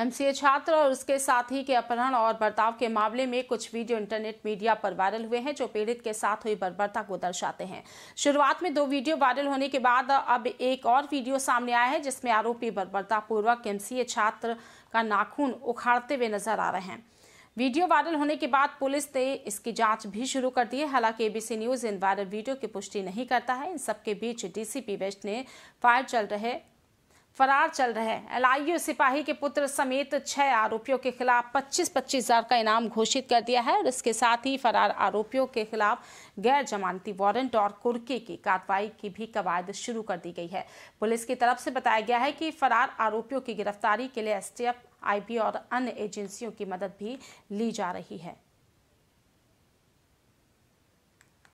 MCA छात्र और उसके साथी के अपहरण और बर्ताव के मामले में कुछ वीडियो इंटरनेट मीडिया पर वायरल हुए हैं जो पीड़ित के साथ हुई बर्बरता को दर्शाते हैं शुरुआत में दो वीडियो वायरल होने के बाद अब एक और वीडियो सामने आया है जिसमें आरोपी बर्बरता पूर्वक एमसीए छात्र का नाखून उखाड़ते हुए नजर आ रहे हैं वीडियो वायरल होने के बाद पुलिस ने इसकी जांच भी शुरू कर दी है हालांकि एबीसी न्यूज इन वायरल वीडियो की पुष्टि नहीं करता है इन सबके बीच डीसीपी वेस्ट ने फायर चल रहे फरार चल रहे हैं एलआईयू सिपाही के पुत्र समेत छह आरोपियों के खिलाफ पच्चीस पच्चीस हजार का इनाम घोषित कर दिया है और इसके साथ ही फरार आरोपियों के खिलाफ गैर जमानती वारंट और कुर्की की कार्रवाई की भी कवायद शुरू कर दी गई है पुलिस की तरफ से बताया गया है कि फरार आरोपियों की गिरफ्तारी के लिए एस टी और अन्य एजेंसियों की मदद भी ली जा रही है